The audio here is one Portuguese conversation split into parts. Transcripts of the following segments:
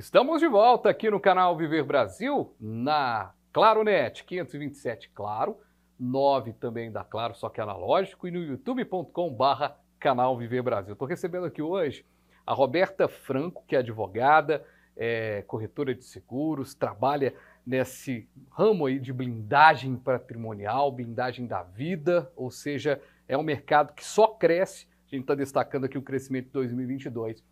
Estamos de volta aqui no canal Viver Brasil, na ClaroNet 527 Claro, 9 também da Claro, só que analógico, e no youtube.com.br canal Viver Brasil. Estou recebendo aqui hoje a Roberta Franco, que é advogada, é corretora de seguros, trabalha nesse ramo aí de blindagem patrimonial, blindagem da vida, ou seja, é um mercado que só cresce, a gente está destacando aqui o crescimento de 2022.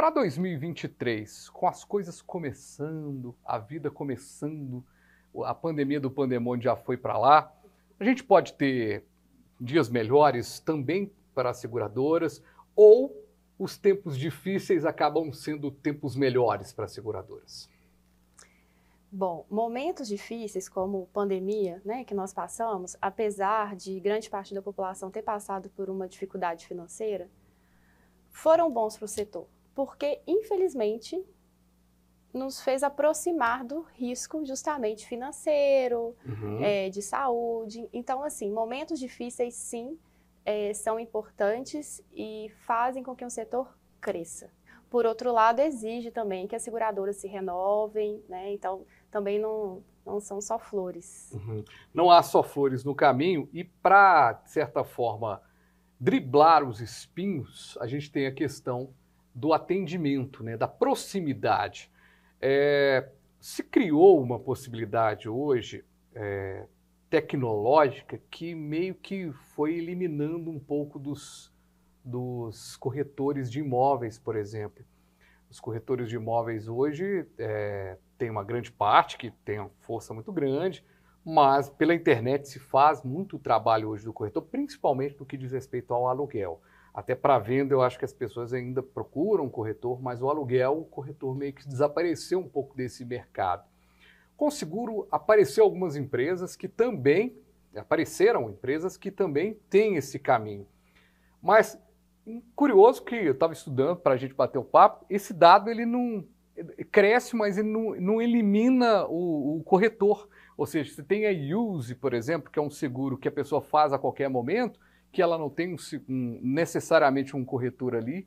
Para 2023, com as coisas começando, a vida começando, a pandemia do pandemônio já foi para lá, a gente pode ter dias melhores também para as seguradoras ou os tempos difíceis acabam sendo tempos melhores para as seguradoras? Bom, momentos difíceis como pandemia, né, que nós passamos, apesar de grande parte da população ter passado por uma dificuldade financeira, foram bons para o setor porque infelizmente nos fez aproximar do risco justamente financeiro, uhum. é, de saúde. Então, assim, momentos difíceis, sim, é, são importantes e fazem com que o setor cresça. Por outro lado, exige também que as seguradoras se renovem, né? Então, também não, não são só flores. Uhum. Não há só flores no caminho e, para, de certa forma, driblar os espinhos, a gente tem a questão do atendimento, né, da proximidade. É, se criou uma possibilidade hoje é, tecnológica que meio que foi eliminando um pouco dos, dos corretores de imóveis, por exemplo. Os corretores de imóveis hoje é, tem uma grande parte que tem uma força muito grande, mas pela internet se faz muito trabalho hoje do corretor, principalmente no que diz respeito ao aluguel. Até para venda, eu acho que as pessoas ainda procuram um corretor, mas o aluguel, o corretor meio que desapareceu um pouco desse mercado. Com seguro, apareceu algumas empresas que também, apareceram empresas que também têm esse caminho. Mas, hum, curioso que eu estava estudando para a gente bater o papo, esse dado ele não cresce, mas ele não, não elimina o, o corretor. Ou seja, você tem a Use, por exemplo, que é um seguro que a pessoa faz a qualquer momento, que ela não tem um, um, necessariamente um corretor ali,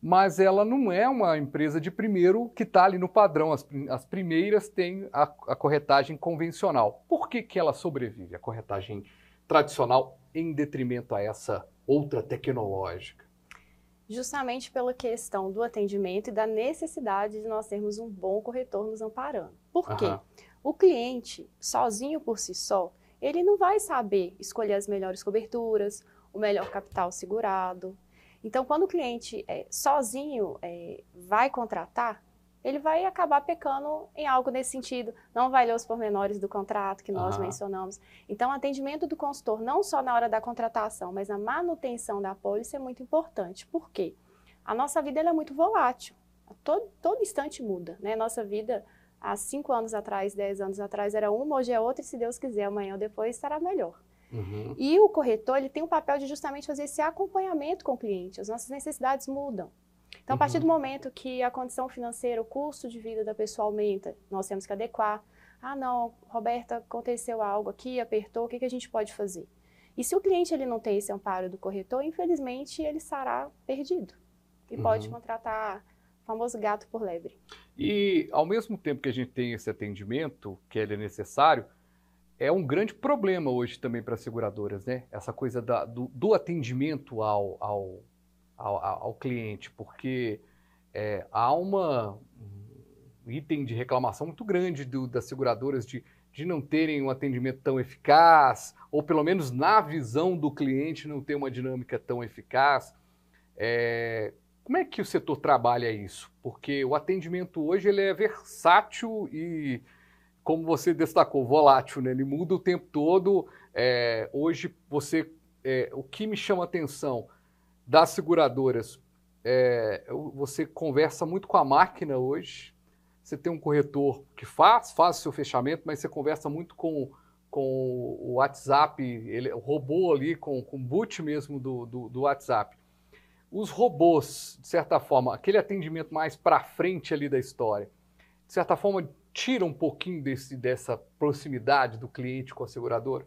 mas ela não é uma empresa de primeiro que está ali no padrão. As, as primeiras têm a, a, corretagem convencional. Por que, que ela sobrevive, a corretagem tradicional, em detrimento a essa outra tecnológica? Justamente pela questão do atendimento e da necessidade de nós termos um bom corretor nos amparando. Por quê? Uhum. O cliente, sozinho por si só, ele não vai saber escolher as melhores coberturas, o melhor capital segurado. Então, quando o cliente é, sozinho é, vai contratar, ele vai acabar pecando em algo nesse sentido, não vai ler os pormenores do contrato que nós uhum. mencionamos. Então, atendimento do consultor, não só na hora da contratação, mas na manutenção da pólice é muito importante. Por quê? A nossa vida é muito volátil, todo, todo instante muda. Né? Nossa vida, há cinco anos atrás, dez anos atrás, era uma, hoje é outra, e se Deus quiser, amanhã ou depois estará melhor. Uhum. E o corretor ele tem o papel de justamente fazer esse acompanhamento com o cliente. As nossas necessidades mudam. Então, a partir uhum. do momento que a condição financeira, o custo de vida da pessoa aumenta, nós temos que adequar. Ah, não, Roberta, aconteceu algo aqui, apertou, o que, que a gente pode fazer? E se o cliente ele não tem esse amparo do corretor, infelizmente ele estará perdido e uhum. pode contratar o famoso gato por lebre. E ao mesmo tempo que a gente tem esse atendimento, que ele é necessário, é um grande problema hoje também para as seguradoras, né? Essa coisa da, do, do, atendimento ao, ao, ao, ao cliente, porque é, há uma, um item de reclamação muito grande do, das seguradoras de, de não terem um atendimento tão eficaz, ou pelo menos na visão do cliente não ter uma dinâmica tão eficaz. É, como é que o setor trabalha isso? Porque o atendimento hoje ele é versátil e como você destacou, volátil, né? ele muda o tempo todo. É, hoje, você, é, o que me chama a atenção das seguradoras, é, você conversa muito com a máquina hoje. Você tem um corretor que faz, faz o seu fechamento, mas você conversa muito com, com o WhatsApp, ele, o robô ali, com, com o boot mesmo do, do, do WhatsApp. Os robôs, de certa forma, aquele atendimento mais para frente ali da história, de certa forma, tira um pouquinho desse, dessa proximidade do cliente com a seguradora?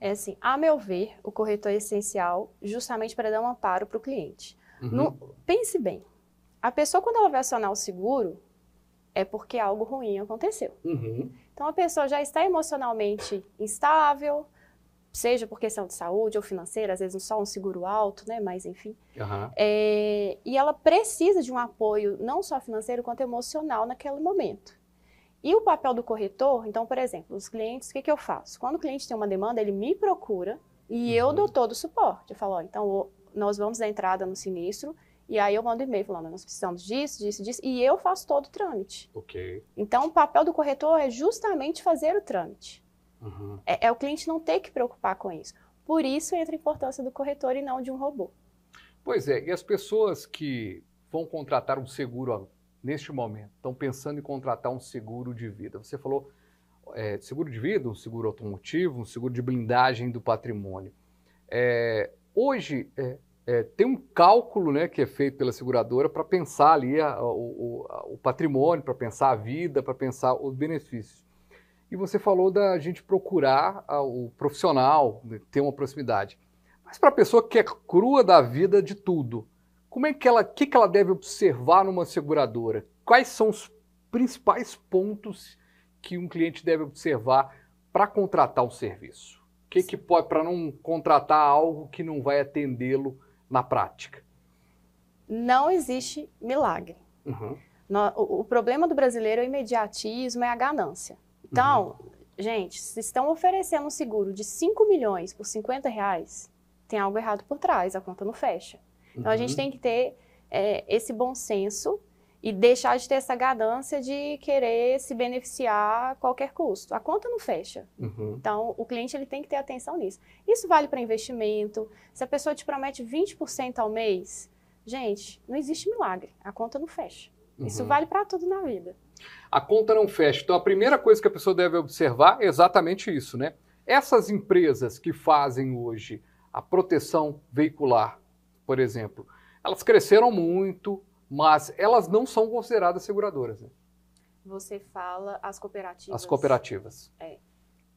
É assim, a meu ver, o corretor é essencial justamente para dar um amparo para o cliente. Uhum. No, pense bem, a pessoa quando ela vai acionar o seguro, é porque algo ruim aconteceu. Uhum. Então a pessoa já está emocionalmente instável, seja por questão de saúde ou financeira, às vezes só um seguro alto, né? Mas enfim. Uhum. É, e ela precisa de um apoio não só financeiro quanto emocional naquele momento. E o papel do corretor, então, por exemplo, os clientes, o que, que eu faço? Quando o cliente tem uma demanda, ele me procura e uhum. eu dou uhum. todo o suporte. Eu falo, ó, então nós vamos dar entrada no sinistro e aí eu mando e-mail falando, nós precisamos disso, disso, disso, e eu faço todo o trâmite. Ok. Então, o papel do corretor é justamente fazer o trâmite. Uhum. É, é o cliente não ter que preocupar com isso. Por isso entra a importância do corretor e não de um robô. Pois é, e as pessoas que vão contratar um seguro neste momento, estão pensando em contratar um seguro de vida. Você falou é, seguro de vida, um seguro automotivo, um seguro de blindagem do patrimônio. É, hoje é, é tem um cálculo né, que é feito pela seguradora para pensar ali a, o, a, o, patrimônio, para pensar a vida, para pensar os benefícios. E você falou da gente procurar o profissional, né, ter uma proximidade. Mas para a pessoa que é crua da vida de tudo, como é que ela, que que ela deve observar numa seguradora? Quais são os principais pontos que um cliente deve observar para contratar um serviço? O que, que pode para não contratar algo que não vai atendê-lo na prática? Não existe milagre. Uhum. No, o, o, problema do brasileiro é o imediatismo, é a ganância. Então, uhum. gente, se estão oferecendo um seguro de 5 milhões por 50 reais, tem algo errado por trás, a conta não fecha. Então, uhum. a gente uhum. tem que ter é, esse bom senso e deixar de ter essa ganância de querer se beneficiar a qualquer custo. A conta não fecha. Uhum. Então, o cliente ele tem que ter atenção nisso. Isso vale para investimento. Se a pessoa te promete 20% ao mês, gente, não existe milagre. A conta não fecha. Uhum. Isso vale para tudo na vida. A conta não fecha. Então, a primeira coisa que a pessoa deve observar é exatamente isso, né? Essas empresas que fazem hoje a proteção veicular por exemplo, elas cresceram muito, mas elas não são consideradas seguradoras. Né? Você fala as cooperativas. As cooperativas. É. é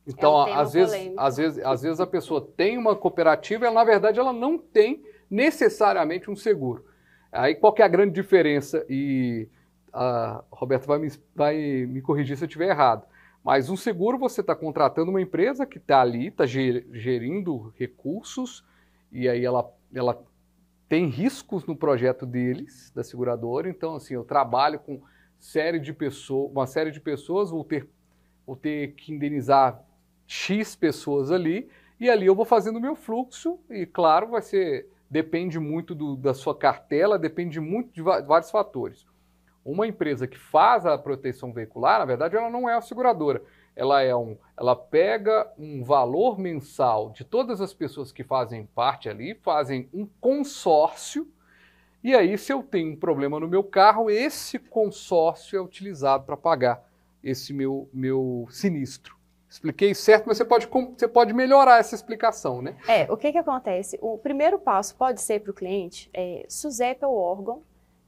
então, é um às, vezes, às, vezes, às vezes a pessoa tem uma cooperativa e, na verdade, ela não tem necessariamente um seguro. Aí, qual que é a grande diferença? E a Roberto vai me, vai me corrigir se eu estiver errado. Mas um seguro, você está contratando uma empresa que está ali, está gerindo recursos, e aí ela, ela tem riscos no projeto deles, da seguradora. Então, assim, eu trabalho com série de pessoas, uma série de pessoas, vou ter, vou ter que indenizar X pessoas ali, e ali eu vou fazendo o meu fluxo, e claro, vai ser. Depende muito do, da sua cartela, depende muito de vários fatores. Uma empresa que faz a proteção veicular, na verdade, ela não é a seguradora ela é um, ela pega um valor mensal de todas as pessoas que fazem parte ali, fazem um consórcio. E aí, se eu tenho um problema no meu carro, esse consórcio é utilizado para pagar esse meu, meu sinistro. Expliquei certo, mas você pode, você pode melhorar essa explicação, né? É, o que, que acontece? O primeiro passo pode ser para o cliente, é, SUSEP é o órgão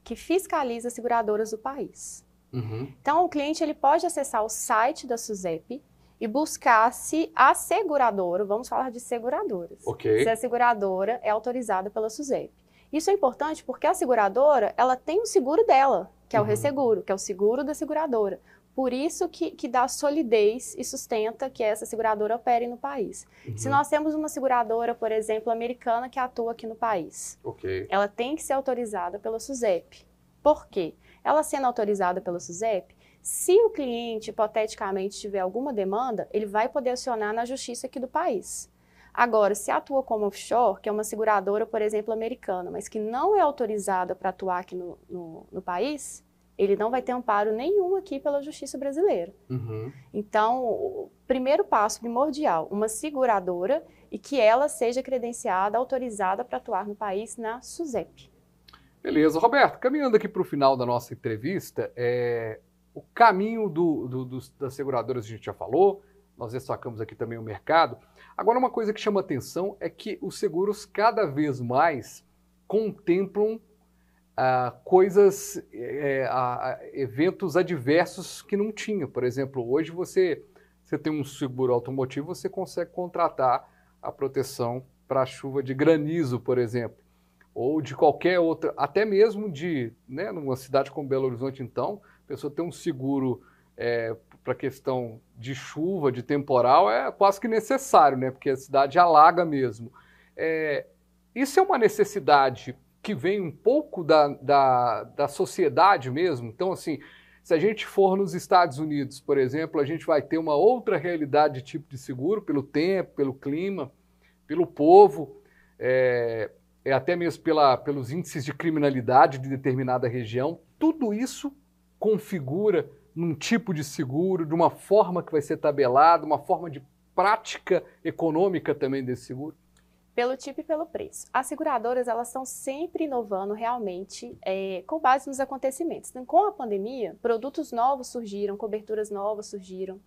que fiscaliza as seguradoras do país. Uhum. Então, o cliente ele pode acessar o site da SUSEP e buscar se a seguradora, vamos falar de seguradoras, okay. se a seguradora é autorizada pela SUSEP. Isso é importante porque a seguradora ela tem o seguro dela, que é uhum. o resseguro, que é o seguro da seguradora. Por isso que, que dá solidez e sustenta que essa seguradora opere no país. Uhum. Se nós temos uma seguradora, por exemplo, americana que atua aqui no país, okay. ela tem que ser autorizada pela SUSEP. Por quê? ela sendo autorizada pela SUSEP, se o cliente hipoteticamente tiver alguma demanda, ele vai poder acionar na justiça aqui do país. Agora, se atua como offshore, que é uma seguradora, por exemplo, americana, mas que não é autorizada para atuar aqui no, no, no, país, ele não vai ter amparo nenhum aqui pela justiça brasileira. Uhum. Então, o primeiro passo primordial, uma seguradora e que ela seja credenciada, autorizada para atuar no país na SUSEP. Beleza, Roberto, caminhando aqui para o final da nossa entrevista, é, o caminho do, do, das seguradoras a gente já falou, nós destacamos aqui também o mercado. Agora, uma coisa que chama atenção é que os seguros cada vez mais contemplam ah, coisas, é, a, a, eventos adversos que não tinha. Por exemplo, hoje você, você tem um seguro automotivo, você consegue contratar a proteção para chuva de granizo, por exemplo ou de qualquer outra, até mesmo de, né, numa cidade como Belo Horizonte, então, a pessoa ter um seguro é, para questão de chuva, de temporal, é quase que necessário, né, porque a cidade alaga mesmo. É, isso é uma necessidade que vem um pouco da, da, da sociedade mesmo. Então, assim, se a gente for nos Estados Unidos, por exemplo, a gente vai ter uma outra realidade de tipo de seguro, pelo tempo, pelo clima, pelo povo. É, é até mesmo pela, pelos índices de criminalidade de determinada região, tudo isso configura num tipo de seguro, de uma forma que vai ser tabelada, uma forma de prática econômica também desse seguro? Pelo tipo e pelo preço. As seguradoras elas estão sempre inovando realmente é, com base nos acontecimentos. Então, com a pandemia, produtos novos surgiram, coberturas novas surgiram.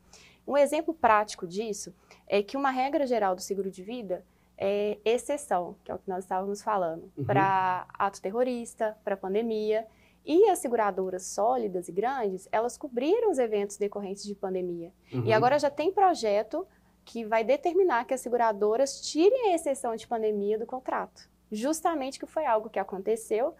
Um exemplo prático disso é que uma regra geral do seguro de vida é, exceção, que é o que nós estávamos falando, uhum. para ato terrorista, para pandemia. E as seguradoras sólidas e grandes, elas cobriram os eventos decorrentes de pandemia. Uhum. E agora já tem projeto que vai determinar que as seguradoras tirem a exceção de pandemia do contrato. Justamente que foi algo que aconteceu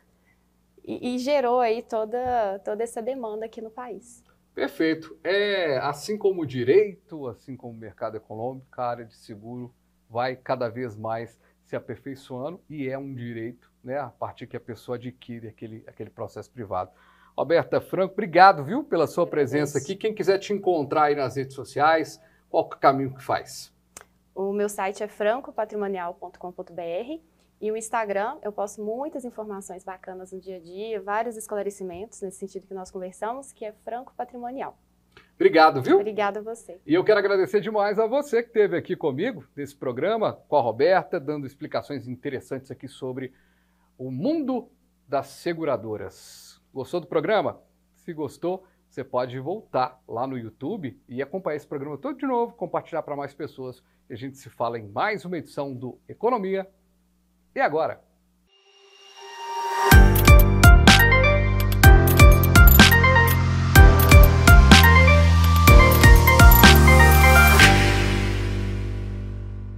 e, e gerou aí toda, toda essa demanda aqui no país. Perfeito. É, assim como o direito, assim como o mercado econômico, a área de seguro vai cada vez mais se aperfeiçoando e é um direito, né, a partir que a pessoa adquire aquele, aquele processo privado. Roberta Franco, obrigado, viu, pela sua presença aqui. Quem quiser te encontrar aí nas redes sociais, qual é o caminho que faz? O meu site é francopatrimonial.com.br e o Instagram, eu posto muitas informações bacanas no dia a dia, vários esclarecimentos nesse sentido que nós conversamos, que é Franco Patrimonial. Obrigado, viu? Obrigada a você. E eu quero agradecer demais a você que esteve aqui comigo nesse programa, com a Roberta, dando explicações interessantes aqui sobre o mundo das seguradoras. Gostou do programa? Se gostou, você pode voltar lá no YouTube e acompanhar esse programa todo de novo, compartilhar para mais pessoas. E a gente se fala em mais uma edição do Economia. E agora?